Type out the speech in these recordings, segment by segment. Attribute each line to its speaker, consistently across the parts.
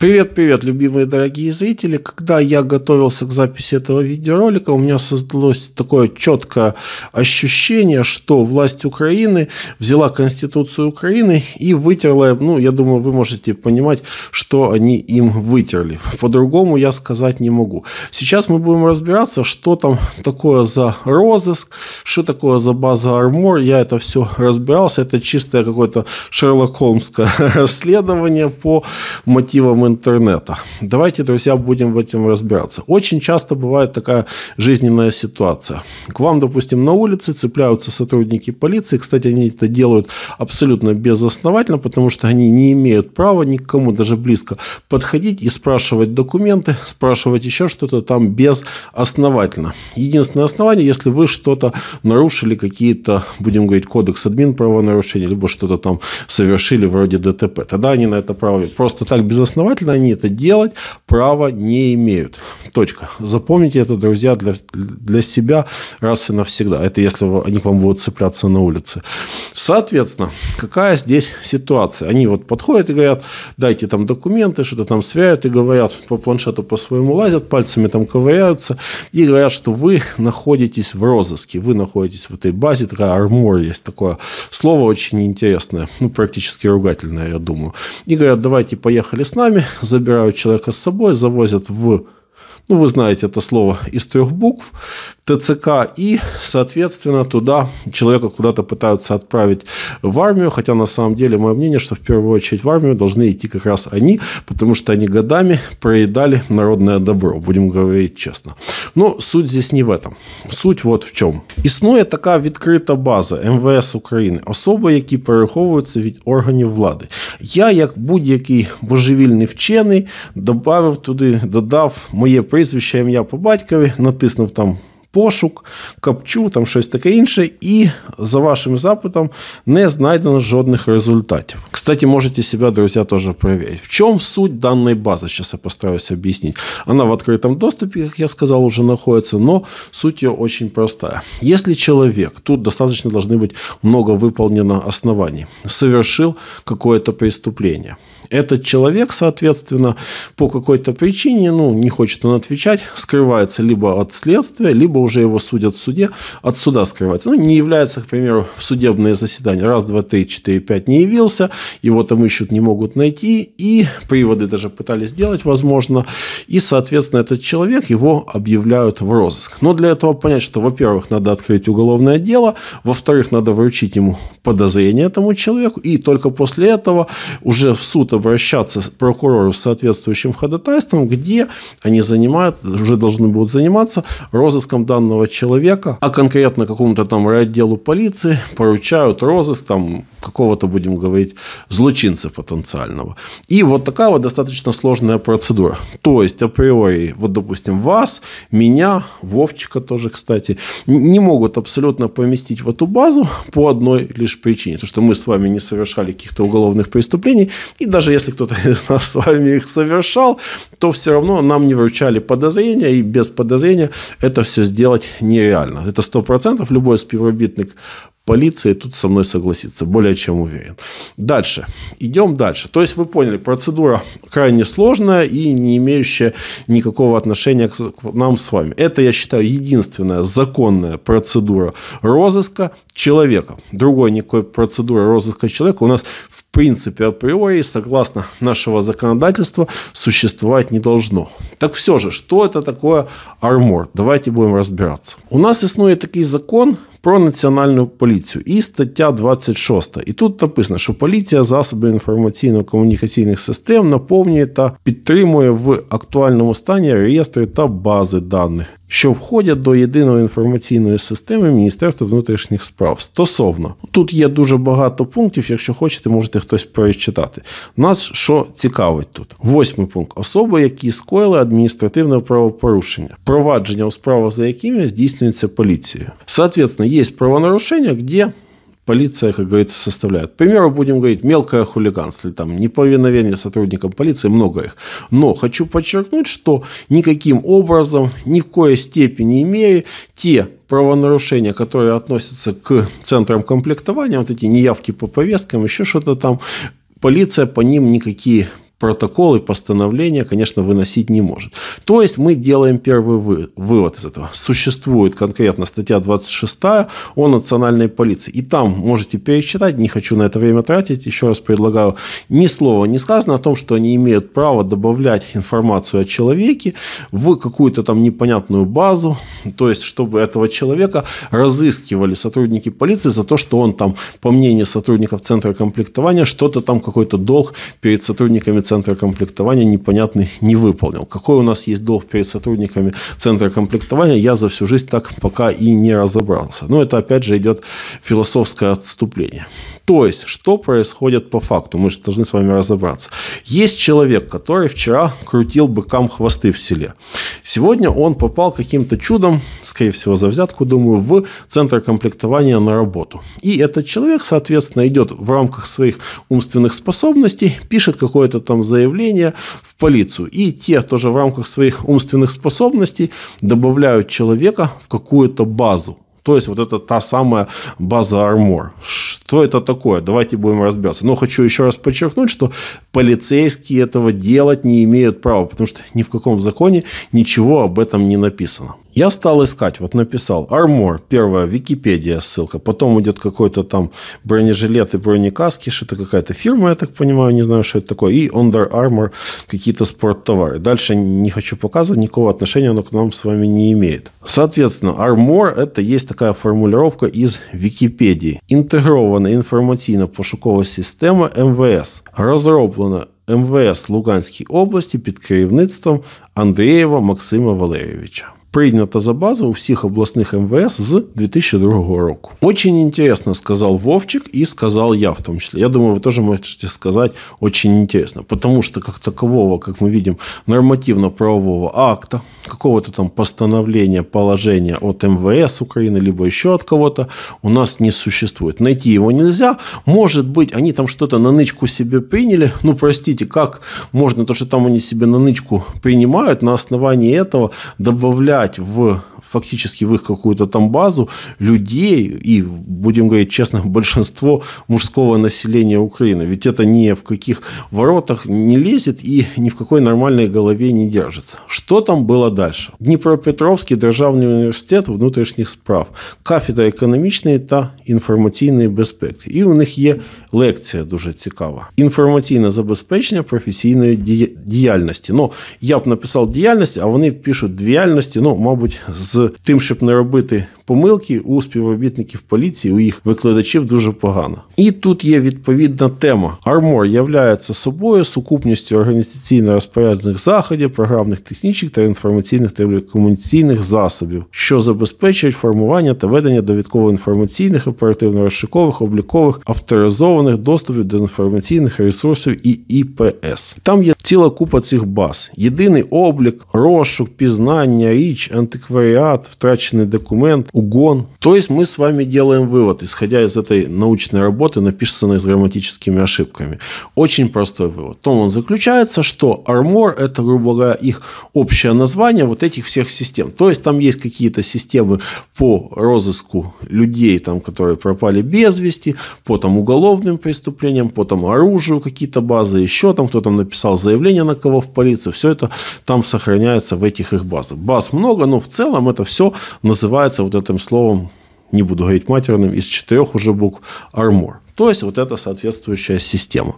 Speaker 1: Привет, привет, любимые дорогие зрители. Когда я готовился к записи этого видеоролика, у меня создалось такое четкое ощущение, что власть Украины взяла Конституцию Украины и вытерла, ну, я думаю, вы можете понимать, что они им вытерли. По-другому я сказать не могу. Сейчас мы будем разбираться, что там такое за розыск, что такое за база Армор. Я это все разбирался. Это чистое какое-то Шерлок Холмское расследование по мотивам интернета. Давайте, друзья, будем в этом разбираться. Очень часто бывает такая жизненная ситуация. К вам, допустим, на улице цепляются сотрудники полиции. Кстати, они это делают абсолютно безосновательно, потому что они не имеют права никому даже близко подходить и спрашивать документы, спрашивать еще что-то там безосновательно. Единственное основание, если вы что-то нарушили, какие-то, будем говорить, кодекс админ правонарушения, либо что-то там совершили вроде ДТП, тогда они на это право просто так безосновательно Следовательно, они это делать права не имеют. Точка. Запомните это, друзья, для, для себя раз и навсегда. Это если они к вам будут цепляться на улице. Соответственно, какая здесь ситуация? Они вот подходят и говорят, дайте там документы, что-то там сверяют и говорят, по планшету по своему лазят, пальцами там ковыряются и говорят, что вы находитесь в розыске, вы находитесь в этой базе, такая армор есть такое слово очень интересное, ну, практически ругательное, я думаю. И говорят, давайте поехали с нами, забирают человека с собой, завозят в ну, вы знаете это слово из трех букв, ТЦК, и, соответственно, туда человека куда-то пытаются отправить в армию, хотя на самом деле мое мнение, что в первую очередь в армию должны идти как раз они, потому что они годами проедали народное добро, будем говорить честно. Но суть здесь не в этом. Суть вот в чому. Існує така відкрита база МВС України, особи, які переховуються від органів влади. Я, як будь-який божевільний вчений, додав туди, додав моє прийняття прізвище, я по батькові, натиснув там пошук, копчу, там щось таке інше, і за вашим запитом не знайдено жодних результатів. Кстати, можете себя, друзья, тоже проверить. В чем суть данной базы? Сейчас я постараюсь объяснить. Она в открытом доступе, как я сказал, уже находится, но суть ее очень простая. Если человек, тут достаточно должны быть много выполнено оснований, совершил какое-то преступление. Этот человек, соответственно, по какой-то причине, ну, не хочет он отвечать, скрывается либо от следствия, либо уже его судят в суде, от суда скрывается. Ну, не является, к примеру, в судебное заседание. Раз, два, три, четыре, пять не явился, его там ищут, не могут найти, и приводы даже пытались сделать, возможно, и, соответственно, этот человек, его объявляют в розыск. Но для этого понять, что, во-первых, надо открыть уголовное дело, во-вторых, надо вручить ему подозрение этому человеку, и только после этого уже в суд обращаться к прокурору с соответствующим ходатайством, где они занимают, уже должны будут заниматься розыском данного человека, а конкретно какому-то там отделу полиции поручают розыск там какого-то, будем говорить, злочинца потенциального. И вот такая вот достаточно сложная процедура. То есть, априори, вот, допустим, вас, меня, Вовчика тоже, кстати, не могут абсолютно поместить в эту базу по одной лишь причине. То, что мы с вами не совершали каких-то уголовных преступлений, и даже если кто-то из нас с вами их совершал, то все равно нам не вручали подозрения, и без подозрения это все сделано сделать нереально. Это сто процентов Любой співробітник полиции тут со мной согласится, более чем уверен. Дальше. Идем дальше. То есть, вы поняли, процедура крайне сложная и не имеющая никакого отношения к нам с вами. Это, я считаю, единственная законная процедура розыска человека. Другой никакой процедуры розыска человека у нас в принципе априори, согласно нашего законодательства, существовать не должно. Так все же, что это такое армор? Давайте будем разбираться. У нас иснует такой закон, про національну поліцію і стаття 26. І тут написано, що поліція засоби інформаційно-комунікаційних систем наповнює та підтримує в актуальному стані реєстри та бази даних, що входять до єдиної інформаційної системи Міністерства внутрішніх справ. Стосовно тут є дуже багато пунктів. Якщо хочете, можете хтось перечитати. Нас що цікавить тут? Восьмий пункт особи, які скоїли адміністративне правопорушення, провадження у справах за якими здійснюється поліцією. Соответственно, есть правонарушения, где полиция, как говорится, составляет. К примеру, будем говорить, мелкое хулиганство, или там неповиновение сотрудникам полиции, много их. Но хочу подчеркнуть, что никаким образом, ни в коей степени имея те правонарушения, которые относятся к центрам комплектования, вот эти неявки по повесткам, еще что-то там, полиция по ним никакие протоколы, постановления, конечно, выносить не может. То есть мы делаем первый вы, вывод из этого. Существует конкретно статья 26 о национальной полиции. И там можете перечитать, не хочу на это время тратить. Еще раз предлагаю, ни слова не сказано о том, что они имеют право добавлять информацию о человеке в какую-то там непонятную базу. То есть, чтобы этого человека разыскивали сотрудники полиции за то, что он там, по мнению сотрудников центра комплектования, что-то там, какой-то долг перед сотрудниками центра комплектования непонятный не выполнил. Какой у нас есть долг перед сотрудниками центра комплектования, я за всю жизнь так пока и не разобрался. Но это опять же идет философское отступление. То есть, что происходит по факту? Мы же должны с вами разобраться. Есть человек, который вчера крутил быкам хвосты в селе. Сегодня он попал каким-то чудом, скорее всего, за взятку, думаю, в центр комплектования на работу. И этот человек, соответственно, идет в рамках своих умственных способностей, пишет какое-то там заявление в полицию. И те тоже в рамках своих умственных способностей добавляют человека в какую-то базу то есть вот это та самая база Армор? Что это такое? Давайте будем разбираться. Но хочу еще раз подчеркнуть, что полицейские этого делать не имеют права, потому что ни в каком законе ничего об этом не написано. Я стал искать, вот написал Армор, первая Википедия ссылка, потом идет какой-то там бронежилет и бронекаски, что-то какая-то фирма, я так понимаю, не знаю, что это такое, и Under Armour какие-то спорттовары. Дальше не хочу показывать, никакого отношения оно к нам с вами не имеет. Соответственно, Armor это есть такая формулировка из Википедии. Интегрована информаційно-пошукова система МВС. Розроблена МВС Луганській області під керівництвом Андреева Максима Валерьевича прийнята за базу у всіх обласних МВС з 2002 року. Очень интересно, сказал Вовчик и сказал я в том числе. Я думаю, вы тоже можете сказать очень интересно, потому что как такового, как мы видим, нормативно-правового акта, какого-то там постановления, положения от МВС Украины, либо еще от кого-то, у нас не существует. Найти его нельзя. Может быть, они там что-то на нычку себе приняли. Ну, простите, как можно то, что там они себе на нычку принимают, на основании этого добавлять передать в фактически в их какую-то там базу людей, и, будем говорить честно, большинство мужского населения Украины. Ведь это ни в каких воротах не лезет и ни в какой нормальной голове не держится. Что там было дальше? Днепропетровский державный университет внутренних справ, кафедра економічної та інформаційної безпеки. И у них есть лекция, дуже цікава: інформаційне забезпечення професійної діяльності. Но ну, я б написав діяльності, а вони пишуть діяльності, ну мабуть, з з тим, щоб не робити помилки у співробітників поліції, у їх викладачів дуже погано. І тут є відповідна тема. Армор являється собою сукупністю організаційно розпоряджених заходів, програмних технічних та інформаційних телекомунікаційних засобів, що забезпечують формування та ведення довідково-інформаційних, оперативно-розшикових, облікових, авторизованих доступів до інформаційних ресурсів і ІПС. Там є ціла купа цих баз. Єдиний облік, розшук, пізнання, річ, антикваріат. аппарат, втраченный документ, угон. То есть мы с вами делаем вывод, исходя из этой научной работы, написанной с грамматическими ошибками. Очень простой вывод. В том он заключается, что армор – это, грубо говоря, их общее название вот этих всех систем. То есть там есть какие-то системы по розыску людей, там, которые пропали без вести, по там уголовным преступлениям, по там оружию какие-то базы, еще там кто там написал заявление на кого в полицию. Все это там сохраняется в этих их базах. Баз много, но в целом это это все называется вот этим словом, не буду говорить матерным, из четырех уже букв «армор». То есть, вот это соответствующая система.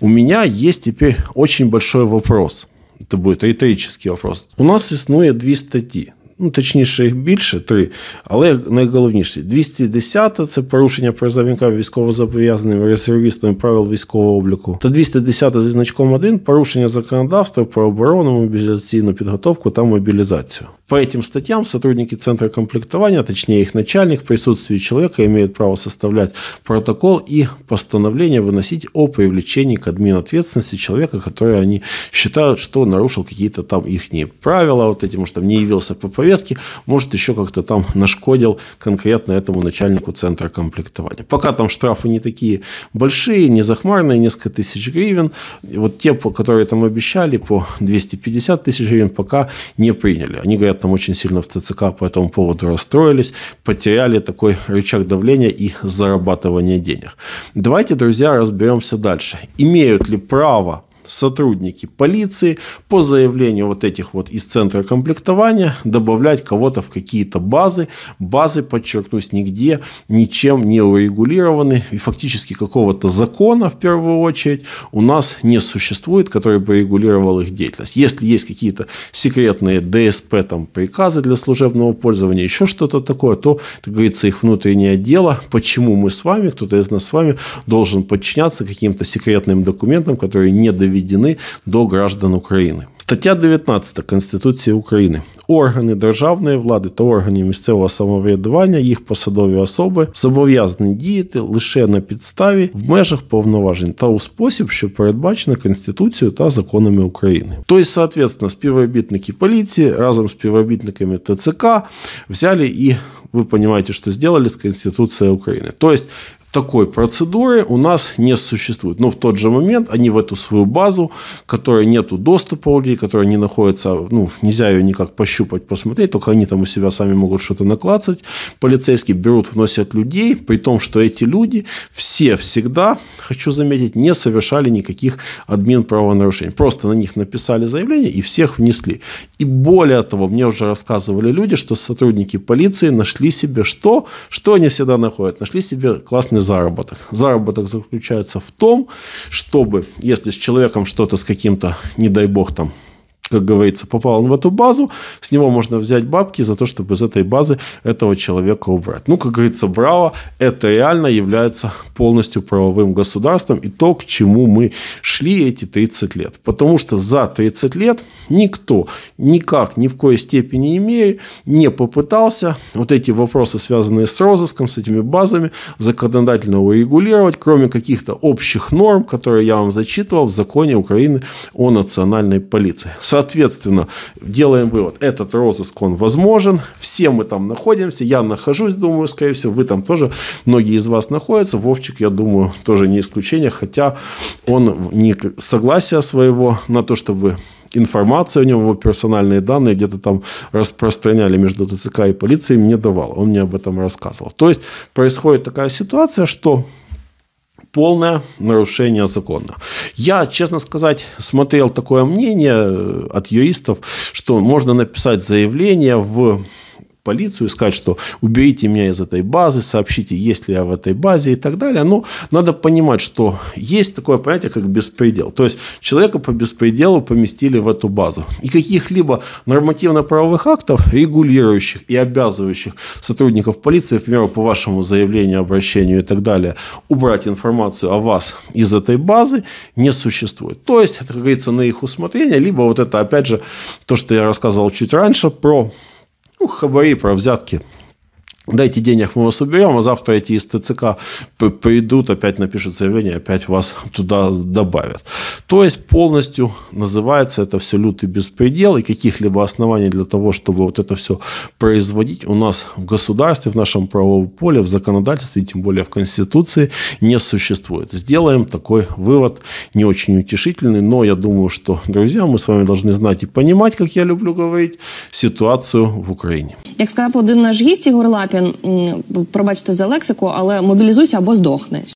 Speaker 1: У меня есть теперь очень большой вопрос. Это будет риторический вопрос. У нас існує две статьи ну точніше, їх більше три. Але найголовніше 210-та це порушення призовникам військовозобов'язаним резервістами правил військового обліку. Та 210-та зі значком 1 порушення законодавства про оборону, мобілізаційну підготовку та мобілізацію. По этим статьям сотрудники центра комплектования, точнее их начальник, в присутствии человека имеют право составлять протокол и постановление выносить о привлечении к админ ответственности человека, который они считают, что нарушил какие-то там их правила, вот этим, что там не явился по повестки, может, еще как-то там нашкодил конкретно этому начальнику центра комплектования. Пока там штрафы не такие большие, не захмарные, несколько тысяч гривен. вот те, которые там обещали по 250 тысяч гривен, пока не приняли. Они, говорят, там очень сильно в ТЦК по этому поводу расстроились, потеряли такой рычаг давления и зарабатывания денег. Давайте, друзья, разберемся дальше. Имеют ли право сотрудники полиции по заявлению вот этих вот из центра комплектования добавлять кого-то в какие-то базы. Базы, подчеркнусь, нигде ничем не урегулированы. И фактически какого-то закона, в первую очередь, у нас не существует, который бы регулировал их деятельность. Если есть какие-то секретные ДСП, там, приказы для служебного пользования, еще что-то такое, то, как говорится, их внутреннее дело. Почему мы с вами, кто-то из нас с вами, должен подчиняться каким-то секретным документам, которые не доведены доведены до граждан Украины. Стаття 19 Конституції України. Органи державної влади та органи місцевого самоврядування, їх посадові особи зобов'язані діяти лише на підставі в межах повноважень та у спосіб, що передбачено Конституцією та законами України. Тобто, соответственно, співробітники поліції разом з співробітниками ТЦК взяли і ви понимаете, что сделали з Конституцией України. То тобто, есть такой процедуры у нас не существует. Но в тот же момент они в эту свою базу, которой нету доступа у людей, которая не находится, ну, нельзя ее никак пощупать, посмотреть, только они там у себя сами могут что-то наклацать. Полицейские берут, вносят людей, при том, что эти люди все всегда, хочу заметить, не совершали никаких админ правонарушений. Просто на них написали заявление и всех внесли. И более того, мне уже рассказывали люди, что сотрудники полиции нашли себе что? Что они всегда находят? Нашли себе классный дополнительный заработок. Заработок заключается в том, чтобы, если с человеком что-то с каким-то, не дай бог, там, как говорится, попал он в эту базу, с него можно взять бабки за то, чтобы из этой базы этого человека убрать. Ну, как говорится, браво, это реально является полностью правовым государством и то, к чему мы шли эти 30 лет. Потому что за 30 лет никто никак, ни в коей степени имея, не попытался вот эти вопросы, связанные с розыском, с этими базами, законодательно урегулировать, кроме каких-то общих норм, которые я вам зачитывал в законе Украины о национальной полиции. Со Соответственно, делаем вывод. Этот розыск, он возможен. Все мы там находимся. Я нахожусь, думаю, скорее всего, вы там тоже, многие из вас находятся. Вовчик, я думаю, тоже не исключение, хотя он не согласия своего на то, чтобы информацию о нем, его персональные данные где-то там распространяли между ТЦК и полицией, мне давал. Он мне об этом рассказывал. То есть происходит такая ситуация, что полное нарушение закона. Я, честно сказать, смотрел такое мнение э, от юристов, что можно написать заявление в полицию и сказать, что уберите меня из этой базы, сообщите, есть ли я в этой базе и так далее. Но ну, надо понимать, что есть такое понятие, как беспредел. То есть человека по беспределу поместили в эту базу. И каких-либо нормативно-правовых актов, регулирующих и обязывающих сотрудников полиции, к примеру, по вашему заявлению, обращению и так далее, убрать информацию о вас из этой базы не существует. То есть, это, как говорится, на их усмотрение, либо вот это, опять же, то, что я рассказывал чуть раньше про ну, хабарі про взятки дайте денег, мы вас уберем, а завтра эти из ТЦК придут, опять напишут заявление, опять вас туда добавят. То есть полностью называется это все лютый беспредел, и каких-либо оснований для того, чтобы вот это все производить у нас в государстве, в нашем правовом поле, в законодательстве, и тем более в Конституции не существует. Сделаем такой вывод, не очень утешительный, но я думаю, что, друзья, мы с вами должны знать и понимать, как я люблю говорить, ситуацию в Украине. Як сказал, один наш гість Ігор Лапін, він пробачте за лексику, але мобілізуйся або здохни.